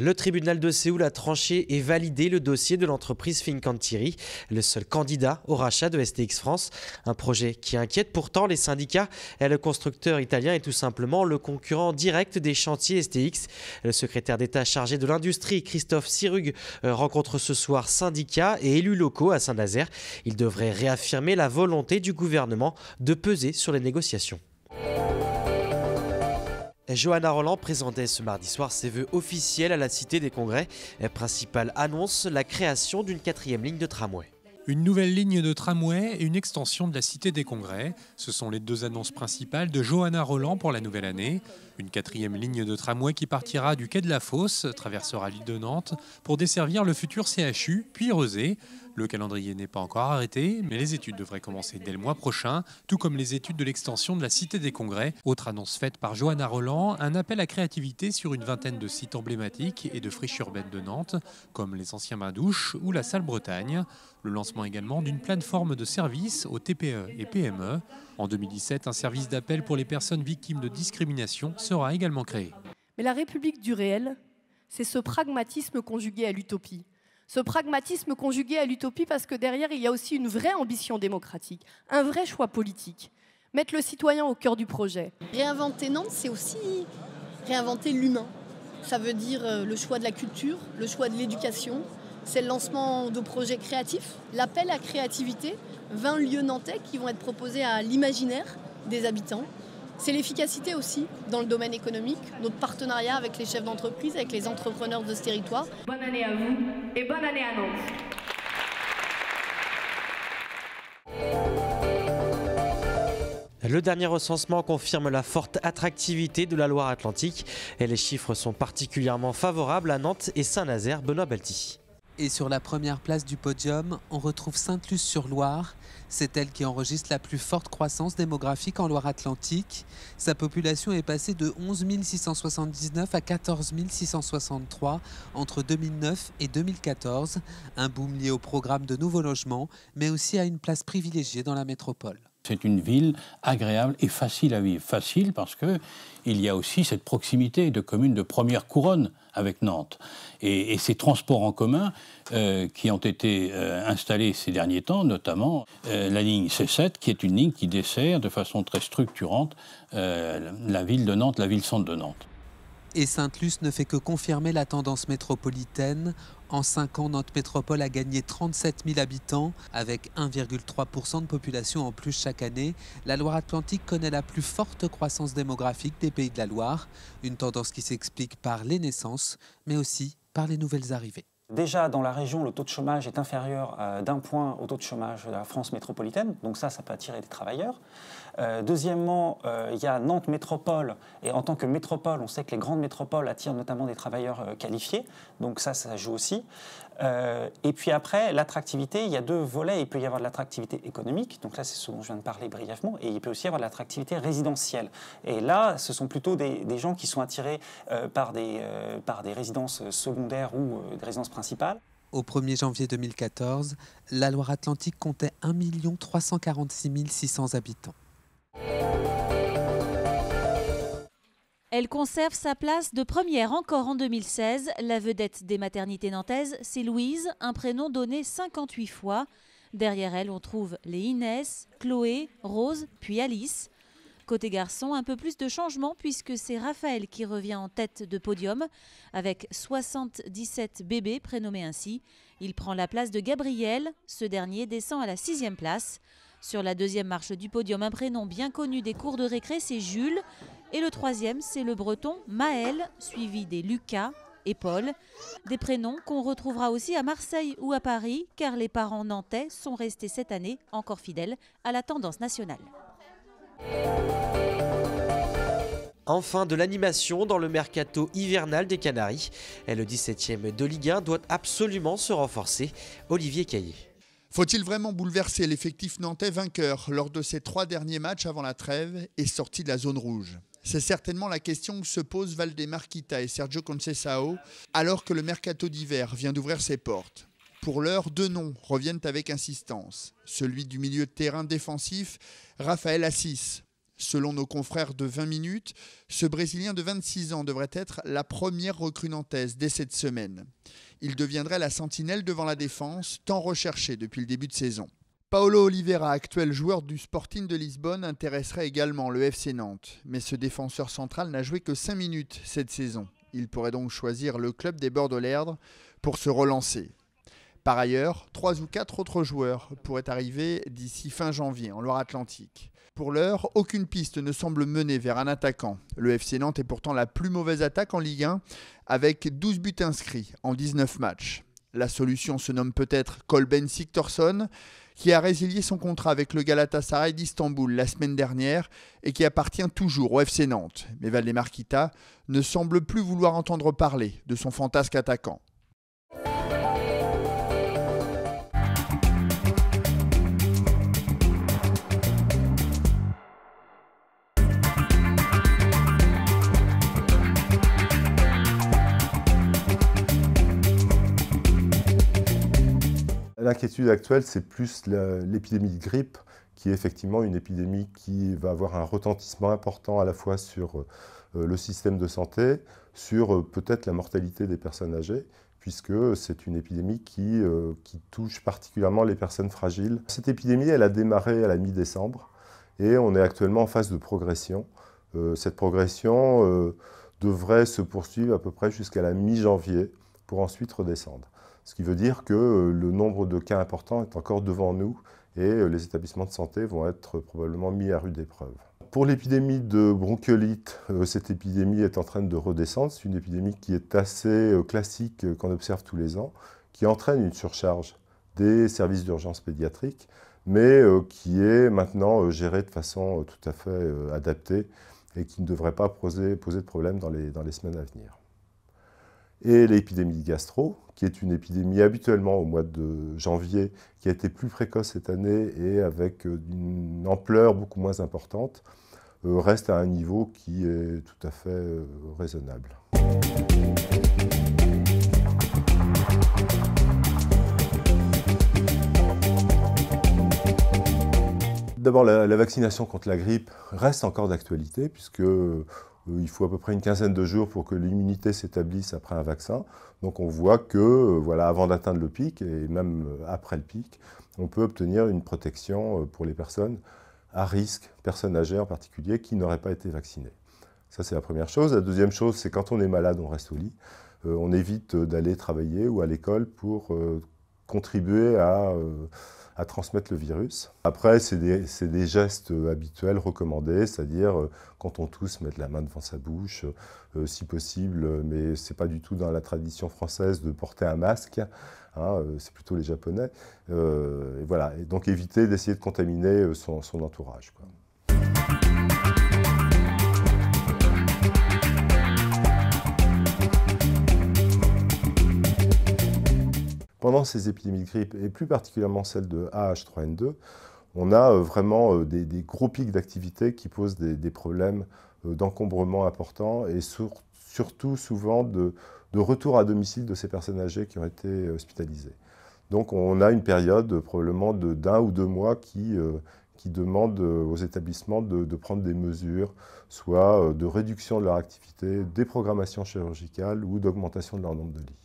Le tribunal de Séoul a tranché et validé le dossier de l'entreprise Fincantieri, le seul candidat au rachat de STX France. Un projet qui inquiète pourtant les syndicats. et Le constructeur italien est tout simplement le concurrent direct des chantiers STX. Le secrétaire d'État chargé de l'industrie, Christophe Sirug, euh, rencontre ce soir syndicats et élus locaux à Saint-Nazaire. Il devrait réaffirmer la volonté du gouvernement de peser sur les négociations. Johanna Roland présentait ce mardi soir ses vœux officiels à la Cité des Congrès. La principale annonce la création d'une quatrième ligne de tramway. Une nouvelle ligne de tramway et une extension de la Cité des Congrès. Ce sont les deux annonces principales de Johanna Roland pour la nouvelle année. Une quatrième ligne de tramway qui partira du quai de la Fosse, traversera l'île de Nantes, pour desservir le futur CHU, puis rosé Le calendrier n'est pas encore arrêté, mais les études devraient commencer dès le mois prochain, tout comme les études de l'extension de la Cité des Congrès. Autre annonce faite par Johanna Roland, un appel à créativité sur une vingtaine de sites emblématiques et de friches urbaines de Nantes, comme les anciens bains douches ou la salle Bretagne. Le lancement également d'une plateforme de services aux TPE et PME. En 2017, un service d'appel pour les personnes victimes de discrimination sera également créée. Mais la République du réel, c'est ce pragmatisme conjugué à l'utopie. Ce pragmatisme conjugué à l'utopie parce que derrière, il y a aussi une vraie ambition démocratique, un vrai choix politique. Mettre le citoyen au cœur du projet. Réinventer Nantes, c'est aussi réinventer l'humain. Ça veut dire euh, le choix de la culture, le choix de l'éducation. C'est le lancement de projets créatifs, l'appel à créativité, 20 lieux nantais qui vont être proposés à l'imaginaire des habitants. C'est l'efficacité aussi dans le domaine économique, notre partenariat avec les chefs d'entreprise, avec les entrepreneurs de ce territoire. Bonne année à vous et bonne année à Nantes. Le dernier recensement confirme la forte attractivité de la Loire-Atlantique et les chiffres sont particulièrement favorables à Nantes et Saint-Nazaire, Benoît Balti. Et sur la première place du podium, on retrouve Sainte-Luce-sur-Loire. C'est elle qui enregistre la plus forte croissance démographique en Loire-Atlantique. Sa population est passée de 11 679 à 14 663 entre 2009 et 2014. Un boom lié au programme de nouveaux logements, mais aussi à une place privilégiée dans la métropole. C'est une ville agréable et facile à vivre. Facile parce que il y a aussi cette proximité de communes de première couronne avec Nantes. Et, ces transports en commun euh, qui ont été euh, installés ces derniers temps, notamment euh, la ligne C7, qui est une ligne qui dessert de façon très structurante la ville de Nantes, la ville-centre de Nantes. Et Sainte-Luce ne fait que confirmer la tendance métropolitaine. En 5 ans, notre métropole a gagné 37 000 habitants, avec 1,3% de population en plus chaque année. La Loire-Atlantique connaît la plus forte croissance démographique des pays de la Loire, une tendance qui s'explique par les naissances, mais aussi par les nouvelles arrivées. Déjà, dans la région, le taux de chômage est inférieur euh, d'un point au taux de chômage de la France métropolitaine, donc ça, ça peut attirer des travailleurs. Euh, deuxièmement, euh, il y a Nantes Métropole, et en tant que métropole, on sait que les grandes métropoles attirent notamment des travailleurs qualifiés, donc ça, ça joue aussi. et puis après, l'attractivité, il y a deux volets, il peut y avoir de l'attractivité économique, donc là, c'est ce dont je viens de parler brièvement, et il peut aussi y avoir de l'attractivité résidentielle. Et là, ce sont plutôt des, des gens qui sont attirés par, des, par des résidences secondaires ou des résidences au 1er janvier 2014, la Loire-Atlantique comptait 1 346 600 habitants. Elle conserve sa place de première encore en 2016. La vedette des maternités nantaises, c'est Louise, un prénom donné 58 fois. Derrière elle, on trouve les Inès, Chloé, Rose, puis Alice. Côté garçon, un peu plus de changement puisque c'est Raphaël qui revient en tête de podium avec 77 bébés prénommés ainsi. Il prend la place de Gabriel, ce dernier descend à la sixième place. Sur la deuxième marche du podium, un prénom bien connu des cours de récré, c'est Jules. Et le troisième, c'est le breton Maël, suivi des Lucas et Paul. Des prénoms qu'on retrouvera aussi à Marseille ou à Paris, car les parents nantais sont restés cette année encore fidèles à la tendance nationale. Enfin de l'animation dans le mercato hivernal des Canaries. Et Le 17e de Ligue 1 doit absolument se renforcer. Olivier Caillé. Faut-il vraiment bouleverser l'effectif nantais vainqueur lors de ses trois derniers matchs avant la trêve et sorti de la zone rouge c'est certainement la question que se posent Valdemar Quita et Sergio Concesao alors que le mercato d'hiver vient d'ouvrir ses portes. Pour l'heure, deux noms reviennent avec insistance. Celui du milieu de terrain défensif, Raphaël Assis, Selon nos confrères de 20 minutes, ce Brésilien de 26 ans devrait être la première recrue nantaise dès cette semaine. Il deviendrait la sentinelle devant la défense, tant recherchée depuis le début de saison. Paolo Oliveira, actuel joueur du Sporting de Lisbonne, intéresserait également le FC Nantes, mais ce défenseur central n'a joué que 5 minutes cette saison. Il pourrait donc choisir le club des de lerdre pour se relancer. Par ailleurs, trois ou quatre autres joueurs pourraient arriver d'ici fin janvier en Loire-Atlantique. Pour l'heure, aucune piste ne semble mener vers un attaquant. Le FC Nantes est pourtant la plus mauvaise attaque en Ligue 1, avec 12 buts inscrits en 19 matchs. La solution se nomme peut-être Colben Siktorsson, qui a résilié son contrat avec le Galatasaray d'Istanbul la semaine dernière et qui appartient toujours au FC Nantes. Mais Valdemar Kita ne semble plus vouloir entendre parler de son fantasque attaquant. l'inquiétude actuelle, c'est plus l'épidémie de grippe, qui est effectivement une épidémie qui va avoir un retentissement important à la fois sur euh, le système de santé, sur euh, peut-être la mortalité des personnes âgées, puisque c'est une épidémie euh, qui, touche particulièrement les personnes fragiles. Cette épidémie, elle a démarré à la mi-décembre et on est actuellement en phase de progression. Cette progression devrait se poursuivre à peu près jusqu'à la mi-janvier pour ensuite redescendre ce qui veut dire que euh, le nombre de cas importants est encore devant nous et euh, les établissements de santé vont être probablement mis à rude épreuve. Pour l'épidémie de bronchiolite, euh, cette épidémie est en train de redescendre. C'est une épidémie qui est assez classique, qu'on observe tous les ans, qui entraîne une surcharge des services d'urgence pédiatrique, mais qui est maintenant gérée de façon tout à fait adaptée et qui ne devrait pas poser, de problème dans les semaines à venir et l'épidémie de gastro, qui est une épidémie habituellement au mois de janvier, qui a été plus précoce cette année et avec une ampleur beaucoup moins importante, euh, reste à un niveau qui est tout à fait euh, raisonnable. D'abord, la, vaccination contre la grippe reste encore d'actualité, puisque euh, il faut à peu près une quinzaine de jours pour que l'immunité s'établisse après un vaccin. Donc on voit que, euh, voilà, avant d'atteindre le pic, et même euh, après le pic, on peut obtenir une protection pour les personnes à risque, personnes âgées en particulier, qui n'auraient pas été vaccinées. Ça, c'est la première chose. La deuxième chose, c'est quand on est malade, on reste au lit. on évite d'aller travailler ou à l'école pour contribuer euh, à, transmettre le virus. Après, c'est des, gestes euh, habituels recommandés, c'est-à-dire euh, quand on tousse, mettre la main devant sa bouche, si possible, mais ce n'est pas du tout dans la tradition française de porter un masque. Hein, c'est plutôt les Japonais. et voilà. Et donc éviter d'essayer de contaminer son, son entourage. Quoi. pendant ces épidémies de grippe, et plus particulièrement celle de AH3N2, on a euh, vraiment euh, des, gros pics d'activité qui posent des, problèmes euh, d'encombrement important et surtout souvent de, de, retour à domicile de ces personnes âgées qui ont été hospitalisées. Donc on a une période probablement d'un ou deux mois qui, qui demandent euh, aux établissements de, prendre des mesures, soit euh, de réduction de leur activité, déprogrammation chirurgicales ou d'augmentation de leur nombre de lits.